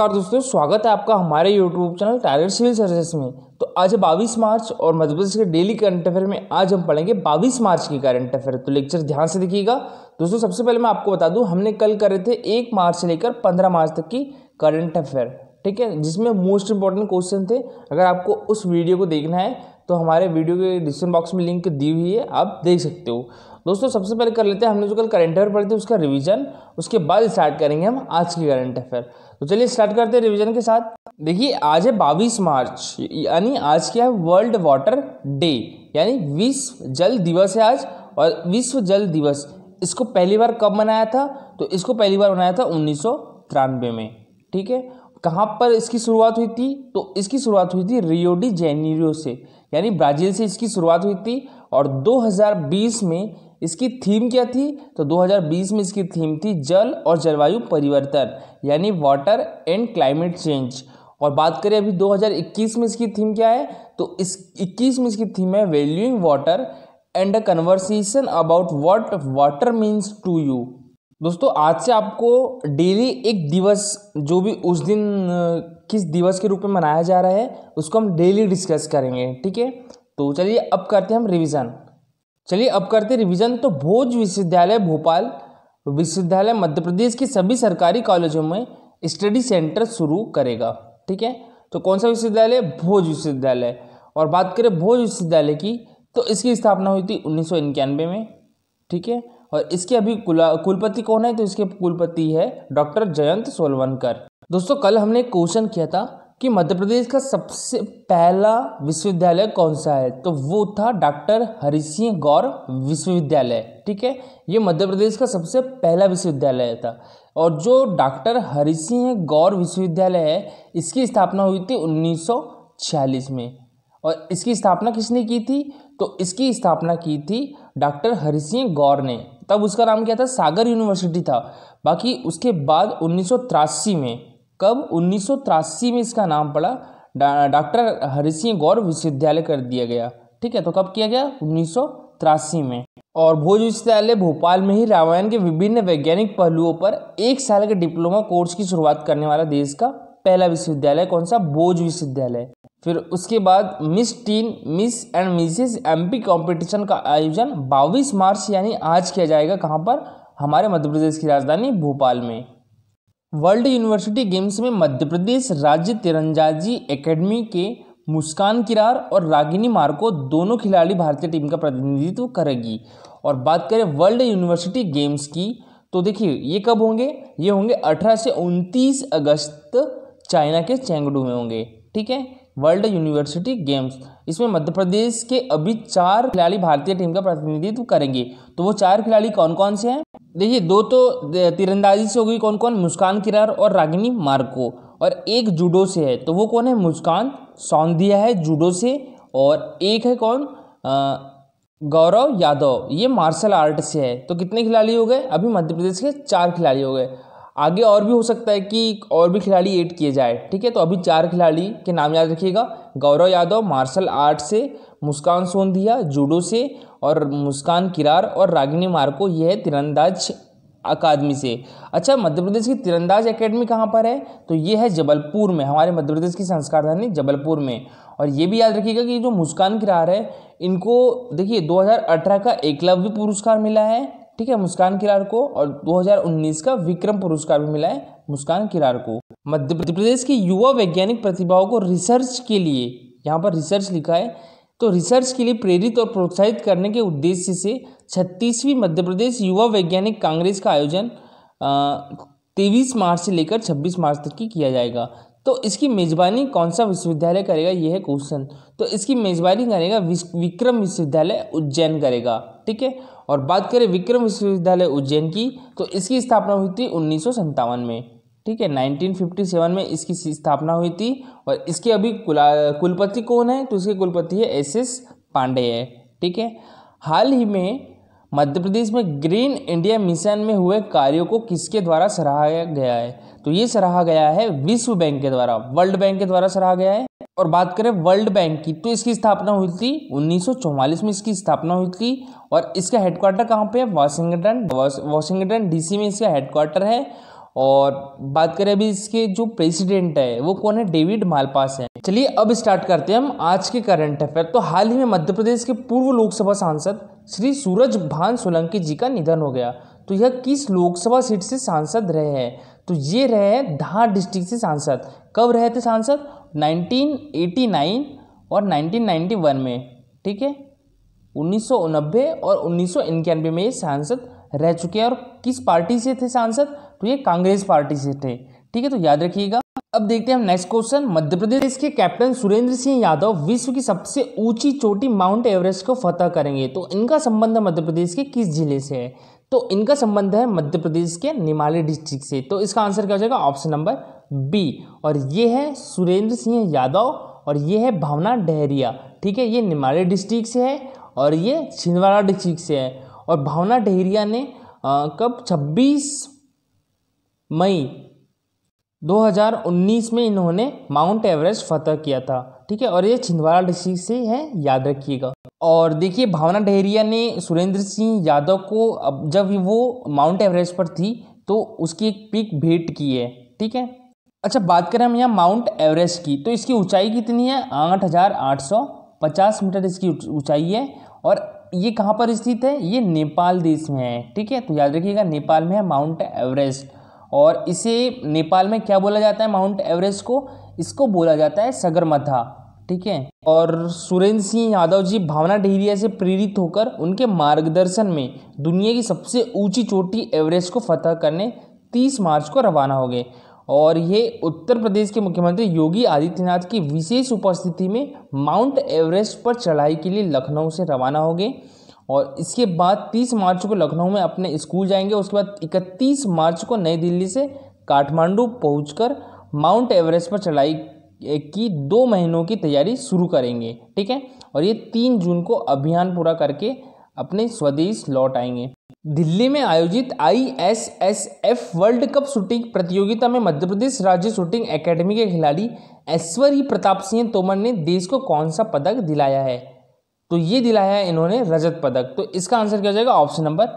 नमस्कार दोस्तों स्वागत है आपका हमारे YouTube channel target civil service में तो आज है बाईस मार्च और मध्य प्रदेश के डेली करंट अफेयर में आज हम पढ़ेंगे बाईस मार्च की करंट अफेयर तो लेक्चर ध्यान से देखिएगा दोस्तों सबसे पहले मैं आपको बता दूं हमने कल करे थे एक मार्च से लेकर पंद्रह मार्च तक की करंट अफेयर ठीक है जिसमें मोस्ट इंपॉर्टेंट क्वेश्चन थे अगर आपको उस वीडियो को देखना है तो हमारे वीडियो के डिस्क्रिप्शन बॉक्स में लिंक दी हुई है आप देख सकते हो दोस्तों सबसे पहले कर लेते हैं हमने जो कल करंट अफेयर पढ़ी थी उसका रिवीजन उसके बाद स्टार्ट करेंगे हम आज की करंट अफेयर तो चलिए स्टार्ट करते हैं रिवीजन के साथ देखिए आज है बाईस मार्च यानी आज क्या है वर्ल्ड वाटर डे यानी विश्व जल दिवस है आज और विश्व जल दिवस इसको पहली बार कब मनाया था तो इसको पहली बार मनाया था उन्नीस में ठीक है कहाँ पर इसकी शुरुआत हुई थी तो इसकी शुरुआत हुई थी रियोडी जेनेरियो से यानी ब्राज़ील से इसकी शुरुआत हुई थी और 2020 में इसकी थीम क्या थी तो 2020 में इसकी थीम थी जल और जलवायु परिवर्तन यानी वाटर एंड क्लाइमेट चेंज और बात करें अभी 2021 में इसकी थीम क्या है तो इस इक्कीस में इसकी थीम है valuing water and a conversation about what water means to you दोस्तों आज से आपको डेली एक दिवस जो भी उस दिन किस दिवस के रूप में मनाया जा रहा है उसको हम डेली डिस्कस करेंगे ठीक है तो चलिए अब करते हैं हम रिविज़न चलिए अब करते रिवीजन तो भोज विश्वविद्यालय भोपाल विश्वविद्यालय मध्य प्रदेश के सभी सरकारी कॉलेजों में स्टडी सेंटर शुरू करेगा ठीक है तो कौन सा विश्वविद्यालय भोज विश्वविद्यालय और बात करें भोज विश्वविद्यालय की तो इसकी स्थापना हुई थी उन्नीस में ठीक है और इसके अभी कुलपति कौन है तो इसके कुलपति है डॉक्टर जयंत सोलवनकर दोस्तों कल हमने क्वेश्चन किया था कि मध्य प्रदेश का सबसे पहला विश्वविद्यालय कौन सा है तो वो था डॉक्टर हरि सिंह गौर विश्वविद्यालय ठीक है ये मध्य प्रदेश का सबसे पहला विश्वविद्यालय था और जो डॉक्टर हरि सिंह गौर विश्वविद्यालय है इसकी स्थापना हुई थी उन्नीस में और इसकी स्थापना किसने की थी तो इसकी स्थापना की थी डॉक्टर हरि सिंह गौर ने तब उसका नाम क्या था सागर यूनिवर्सिटी था बाकी उसके बाद उन्नीस में कब उन्नीस में इसका नाम पड़ा डॉक्टर हरि सिंह गौर विश्वविद्यालय कर दिया गया ठीक है तो कब किया गया उन्नीस में और भोज विश्वविद्यालय भोपाल में ही रामायण के विभिन्न वैज्ञानिक पहलुओं पर एक साल के डिप्लोमा कोर्स की शुरुआत करने वाला देश का पहला विश्वविद्यालय कौन सा भोज विश्वविद्यालय फिर उसके बाद miss teen miss and missus MP competition का आयोजन 22 मार्च यानी आज किया जाएगा कहाँ पर हमारे मध्य प्रदेश की राजधानी भोपाल में वर्ल्ड यूनिवर्सिटी गेम्स में मध्य प्रदेश राज्य तिरंदाजी एकेडमी के मुस्कान किरार और रागिनी मार्को दोनों खिलाड़ी भारतीय टीम का प्रतिनिधित्व करेगी और बात करें वर्ल्ड यूनिवर्सिटी गेम्स की तो देखिए ये कब होंगे ये होंगे 18 से 29 अगस्त चाइना के चेंगडू में होंगे ठीक है वर्ल्ड यूनिवर्सिटी गेम्स इसमें मध्य प्रदेश के अभी चार खिलाड़ी भारतीय टीम का प्रतिनिधित्व करेंगे तो वो चार खिलाड़ी कौन कौन से हैं देखिए दो तो तीरंदाजी से हो गई कौन कौन मुस्कान किरार और रागिनी मार्को और एक जूडो से है तो वो कौन है मुस्कान सौंदिया है जूडो से और एक है कौन गौरव यादव ये मार्शल आर्ट से है तो कितने खिलाड़ी हो गए अभी मध्य प्रदेश के चार खिलाड़ी हो गए आगे और भी हो सकता है कि और भी खिलाड़ी ऐड किए जाए ठीक है तो अभी चार खिलाड़ी के नाम याद रखिएगा गौरव यादव मार्शल आर्ट से मुस्कान सोंधिया जूडो से और मुस्कान किरार और रागिनी मार्को ये है तिरंदाज अकादमी से अच्छा मध्य प्रदेश की तिरंदाज एकेडमी कहाँ पर है तो ये है जबलपुर में हमारे मध्य प्रदेश की संस्कार धानी जबलपुर में और ये भी याद रखिएगा कि जो मुस्कान किरार है इनको देखिए 2018 का एकलव्य पुरस्कार मिला है ठीक है मुस्कान किरार को और 2019 का विक्रम पुरस्कार भी मिला है मुस्कान किरार को मध्य प्रदेश की युवा वैज्ञानिक प्रतिभाओं को रिसर्च के लिए यहाँ पर रिसर्च लिखा है तो रिसर्च के लिए प्रेरित और प्रोत्साहित करने के उद्देश्य से छत्तीसवीं मध्य प्रदेश युवा वैज्ञानिक कांग्रेस का आयोजन तेईस मार्च से लेकर छब्बीस मार्च तक की किया जाएगा तो इसकी मेज़बानी कौन सा विश्वविद्यालय करेगा यह है क्वेश्चन तो इसकी मेज़बानी करेगा विक्रम विश्वविद्यालय उज्जैन करेगा ठीक है और बात करें विक्रम विश्वविद्यालय उज्जैन की तो इसकी स्थापना हुई थी उन्नीस में ठीक है 1957 में इसकी स्थापना हुई थी और इसके अभी कुलपति कौन है तो इसके कुलपति है एस एस पांडे है ठीक है हाल ही में मध्य प्रदेश में ग्रीन इंडिया मिशन में हुए कार्यों को किसके द्वारा सराहा गया है तो ये सराहा गया है विश्व बैंक के द्वारा वर्ल्ड बैंक के द्वारा सराहा गया है और बात करें वर्ल्ड बैंक की तो इसकी स्थापना हुई थी 1944 में इसकी स्थापना हुई थी और इसका हेडक्वार्टर कहाँ पे है वाशिंगटन वाशिंगटन डीसी में इसका हेडक्वार्टर है और बात करें अभी इसके जो प्रेसिडेंट है वो कौन है डेविड मालपास है चलिए अब स्टार्ट करते हैं हम आज के करंट अफेयर तो हाल ही में मध्य प्रदेश के पूर्व लोकसभा सांसद श्री सूरज भान सोलंकी जी का निधन हो गया तो यह किस लोकसभा सीट से सांसद रहे हैं तो ये रहे हैं धार डिस्ट्रिक्ट से सांसद कब रहे थे सांसद 1989 और 1991 में ठीक है उन्नीस और उन्नीस में ये सांसद रह चुके हैं और किस पार्टी से थे सांसद तो ये कांग्रेस पार्टी से थे ठीक है तो याद रखिएगा अब देखते हैं हम नेक्स्ट क्वेश्चन मध्य प्रदेश के कैप्टन सुरेंद्र सिंह यादव विश्व की सबसे ऊंची चोटी माउंट एवरेस्ट को फतह करेंगे तो इनका संबंध मध्य प्रदेश के किस जिले से है तो इनका संबंध है मध्य प्रदेश के निमाली डिस्ट्रिक्ट से तो इसका आंसर क्या हो जाएगा ऑप्शन नंबर बी और ये है सुरेंद्र सिंह यादव और ये है भावना डहरिया ठीक है ये निमाली डिस्ट्रिक्ट से है और ये छिंदवाड़ा डिस्ट्रिक्ट से है और भावना डेहरिया ने आ, कब 26 मई 2019 में इन्होंने माउंट एवरेस्ट फतह किया था ठीक है और ये छिंदवाड़ा डिस्ट्रिक्ट से है याद रखिएगा और देखिए भावना डेहरिया ने सुरेंद्र सिंह यादव को अब जब वो माउंट एवरेस्ट पर थी तो उसकी एक पिक भेंट की है ठीक है अच्छा बात करें हम यहाँ माउंट एवरेस्ट की तो इसकी ऊंचाई कितनी है आठ हज़ार आठ सौ पचास मीटर इसकी ऊंचाई है और ये कहाँ पर स्थित है ये नेपाल देश में है ठीक है तो याद रखिएगा नेपाल में है माउंट एवरेस्ट और इसे नेपाल में क्या बोला जाता है माउंट एवरेस्ट को इसको बोला जाता है सगरमाथा ठीक है और सुरेंद्र सिंह यादव जी भावना डेहरिया से प्रेरित होकर उनके मार्गदर्शन में दुनिया की सबसे ऊंची चोटी एवरेस्ट को फतह करने 30 मार्च को रवाना हो गए और ये उत्तर प्रदेश के मुख्यमंत्री योगी आदित्यनाथ की विशेष उपस्थिति में माउंट एवरेस्ट पर चढ़ाई के लिए लखनऊ से रवाना हो गए और इसके बाद 30 मार्च को लखनऊ में अपने स्कूल जाएंगे उसके बाद 31 मार्च को नई दिल्ली से काठमांडू पहुंचकर माउंट एवरेस्ट पर चढ़ाई की दो महीनों की तैयारी शुरू करेंगे ठीक है और ये तीन जून को अभियान पूरा करके अपने स्वदेश लौट आएंगे दिल्ली में आयोजित आईएसएसएफ वर्ल्ड कप शूटिंग प्रतियोगिता में मध्य प्रदेश राज्य शूटिंग एकेडमी के खिलाड़ी ऐश्वर्य प्रताप सिंह तोमर ने देश को कौन सा पदक दिलाया है तो ये दिलाया है इन्होंने रजत पदक तो इसका आंसर क्या हो जाएगा ऑप्शन नंबर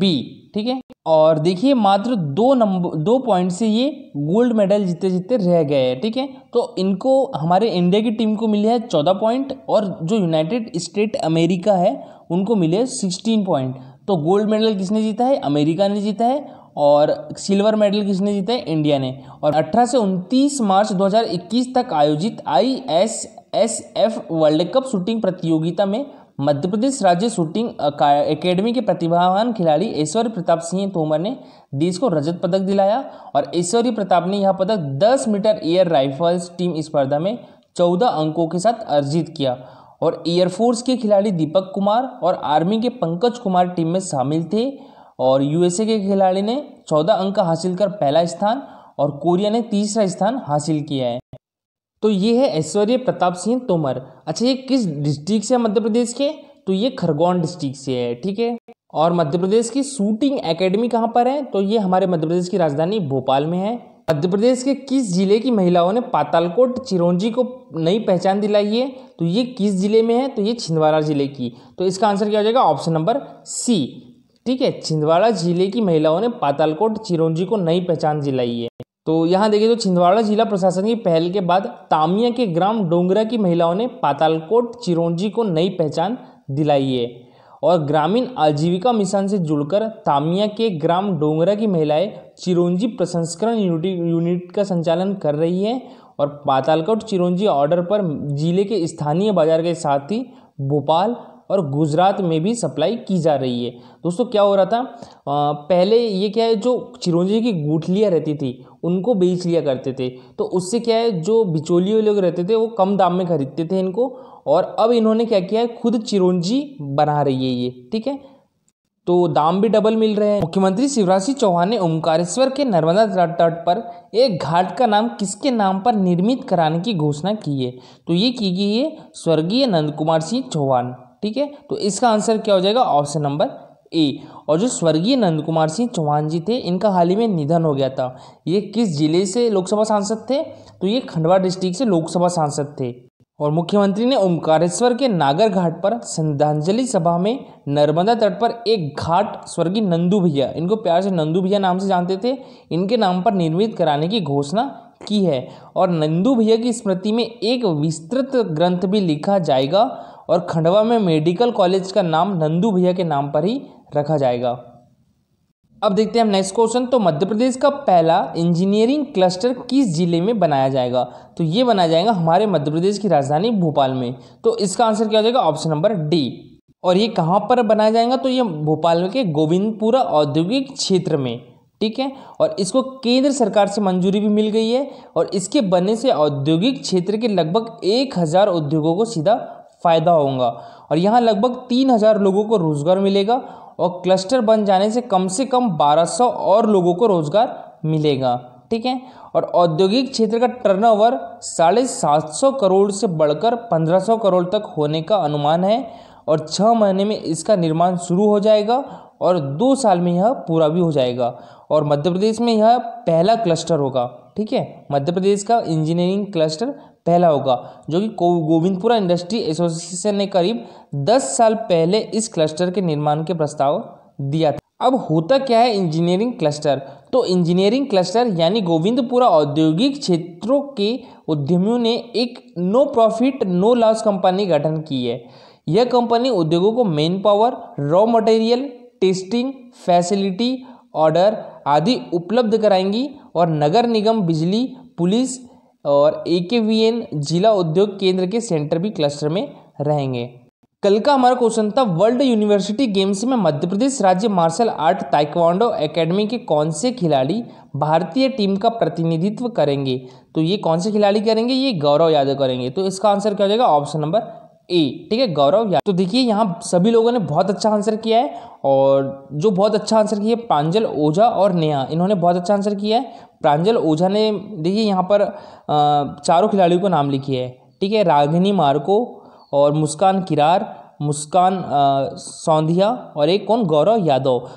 बी ठीक है और देखिए मात्र दो नंबर दो पॉइंट से ये गोल्ड मेडल जीते जीते रह गए हैं ठीक है तो इनको हमारे इंडिया की टीम को मिले हैं चौदह पॉइंट और जो यूनाइटेड स्टेट अमेरिका है उनको मिले सिक्सटीन पॉइंट तो गोल्ड मेडल किसने जीता है अमेरिका ने जीता है और सिल्वर मेडल किसने जीता है इंडिया ने और 18 से 29 मार्च 2021 तक आयोजित I S S F world cup shooting प्रतियोगिता में मध्य प्रदेश राज्य शूटिंग एकेडमी के प्रतिभावान खिलाड़ी ऐश्वर्य प्रताप सिंह तोमर ने देश को रजत पदक दिलाया और ऐश्वर्य प्रताप ने यह पदक 10 मीटर एयर राइफल्स टीम स्पर्धा में 14 अंकों के साथ अर्जित किया और एयरफोर्स के खिलाड़ी दीपक कुमार और आर्मी के पंकज कुमार टीम में शामिल थे और यूएसए के खिलाड़ी ने चौदह अंक हासिल कर पहला स्थान और कोरिया ने तीसरा स्थान हासिल किया है तो ये है ऐश्वर्य प्रताप सिंह तोमर अच्छा ये किस डिस्ट्रिक्ट से है मध्य प्रदेश के तो ये खरगोन डिस्ट्रिक्ट से है ठीक है और मध्य प्रदेश की शूटिंग एकेडमी कहाँ पर है तो ये हमारे मध्य प्रदेश की राजधानी भोपाल में है मध्य प्रदेश के किस जिले की महिलाओं ने पातालकोट चिरौंजी को नई पहचान दिलाई है तो ये किस जिले में है तो ये छिंदवाड़ा जिले की तो इसका आंसर क्या हो जाएगा ऑप्शन नंबर सी ठीक है छिंदवाड़ा जिले की महिलाओं ने पातालकोट चिरौंजी को नई पहचान दिलाई है तो यहाँ देखिए तो छिंदवाड़ा जिला प्रशासन की पहल के बाद तामिया के ग्राम डोंगरा की महिलाओं ने पातालकोट चिरौंजी को नई पहचान दिलाई है और ग्रामीण आजीविका मिशन से जुड़कर तामिया के ग्राम डोंगरा की महिलाएं चिरोंजी प्रसंस्करण यूनिट का संचालन कर रही है और पातालकोट चिरोंजी ऑर्डर पर जिले के स्थानीय बाजार के साथ ही भोपाल और गुजरात में भी सप्लाई की जा रही है दोस्तों क्या हो रहा था आ, पहले ये क्या है जो चिरोंजी की गुठलियाँ रहती थी उनको बेच लिया करते थे तो उससे क्या है जो बिचौलिए लोग रहते थे वो कम दाम में खरीदते थे इनको और अब इन्होंने क्या किया है खुद चिरोंजी बना रही है ये ठीक है तो दाम भी डबल मिल रहे हैं मुख्यमंत्री शिवराज सिंह चौहान ने ओमकारेश्वर के नर्मदा तट पर एक घाट का नाम किसके नाम पर निर्मित कराने की घोषणा की है तो ये की गई है स्वर्गीय नंद कुमार सिंह चौहान ठीक है तो इसका आंसर क्या हो जाएगा ऑप्शन नंबर ए और जो स्वर्गीय नंद कुमार सिंह चौहान जी थे इनका हाल ही में निधन हो गया था ये किस जिले से लोकसभा सांसद थे तो ये खंडवा डिस्ट्रिक्ट से लोकसभा सांसद थे और मुख्यमंत्री ने ओमकारेश्वर के नागर घाट पर श्रद्धांजलि सभा में नर्मदा तट पर एक घाट स्वर्गीय नंदू भैया इनको प्यार से नंदू भैया नाम से जानते थे इनके नाम पर निर्मित कराने की घोषणा की है और नंदू भैया की स्मृति में एक विस्तृत ग्रंथ भी लिखा जाएगा और खंडवा में मेडिकल कॉलेज का नाम नंदू भैया के नाम पर ही रखा जाएगा अब देखते हैं हम नेक्स्ट क्वेश्चन तो मध्य प्रदेश का पहला इंजीनियरिंग क्लस्टर किस जिले में बनाया जाएगा तो ये बनाया जाएगा हमारे मध्य प्रदेश की राजधानी भोपाल में तो इसका आंसर क्या हो जाएगा ऑप्शन नंबर डी और ये कहाँ पर बनाया जाएगा तो ये भोपाल के गोविंदपुरा औद्योगिक क्षेत्र में ठीक है और इसको केंद्र सरकार से मंजूरी भी मिल गई है और इसके बनने से औद्योगिक क्षेत्र के लगभग एक हज़ार उद्योगों को सीधा फायदा होगा और यहाँ लगभग तीन हज़ार लोगों को रोज़गार मिलेगा और क्लस्टर बन जाने से कम से कम 1200 और लोगों को रोज़गार मिलेगा ठीक है और औद्योगिक क्षेत्र का टर्नओवर साढ़े सात सौ करोड़ से बढ़कर पंद्रह सौ करोड़ तक होने का अनुमान है और छः महीने में इसका निर्माण शुरू हो जाएगा और दो साल में यह पूरा भी हो जाएगा और मध्य प्रदेश में यह पहला क्लस्टर होगा ठीक है मध्य प्रदेश का इंजीनियरिंग क्लस्टर पहला होगा जो कि गोविंदपुरा इंडस्ट्री एसोसिएशन ने करीब 10 साल पहले इस क्लस्टर के निर्माण के प्रस्ताव दिया था अब होता क्या है इंजीनियरिंग क्लस्टर तो इंजीनियरिंग क्लस्टर यानी गोविंदपुरा औद्योगिक क्षेत्रों के उद्यमियों ने एक no profit no loss company गठन की है यह कंपनी उद्योगों को manpower raw material testing facility order आदि उपलब्ध कराएंगी और नगर निगम बिजली पुलिस और ए के वी एन जिला उद्योग केंद्र के सेंटर भी क्लस्टर में रहेंगे कल का हमारा क्वेश्चन था वर्ल्ड यूनिवर्सिटी गेम्स में मध्य प्रदेश राज्य मार्शल आर्ट ताइक्वांडो एकेडमी के कौन से खिलाड़ी भारतीय टीम का प्रतिनिधित्व करेंगे तो ये कौन से खिलाड़ी करेंगे ये गौरव यादव करेंगे तो इसका आंसर क्या हो जाएगा ऑप्शन नंबर ए ठीक है गौरव यादव तो देखिए यहाँ सभी लोगों ने बहुत अच्छा आंसर किया है और जो बहुत अच्छा आंसर किया है प्रांजल ओझा और नेहा इन्होंने बहुत अच्छा आंसर किया है प्रांजल ओझा ने देखिए यहाँ पर चारों खिलाड़ियों को नाम लिखी है ठीक है रागिनी मार्को और मुस्कान किरार मुस्कान सौंधिया और एक कौन गौरव यादव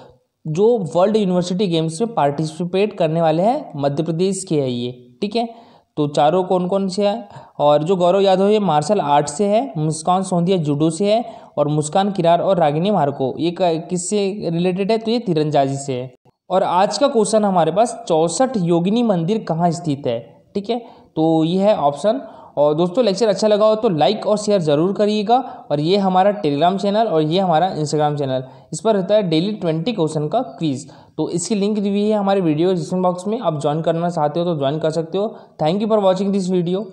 जो वर्ल्ड यूनिवर्सिटी गेम्स में पार्टिसिपेट करने वाले हैं मध्य प्रदेश के है ये ठीक है तो चारों कौन कौन से हैं और जो गौरव यादव ये मार्शल आर्ट से है मुस्कान सोंधिया जूडो से है और मुस्कान किरार और रागिनी मार्को ये किससे रिलेटेड है तो ये तिरंजाजी से है और आज का क्वेश्चन हमारे पास चौंसठ योगिनी मंदिर कहाँ स्थित है ठीक है तो ये है ऑप्शन और दोस्तों लेक्चर अच्छा लगा हो तो लाइक और शेयर ज़रूर करिएगा और ये हमारा टेलीग्राम चैनल और ये हमारा इंस्टाग्राम चैनल इस पर रहता है डेली ट्वेंटी क्वेश्चन का क्वीज़ तो इसकी लिंक दी हुई है हमारे वीडियो डिस्क्रिप्शन बॉक्स में आप ज्वाइन करना चाहते हो तो ज्वाइन कर सकते हो thank you for watching this video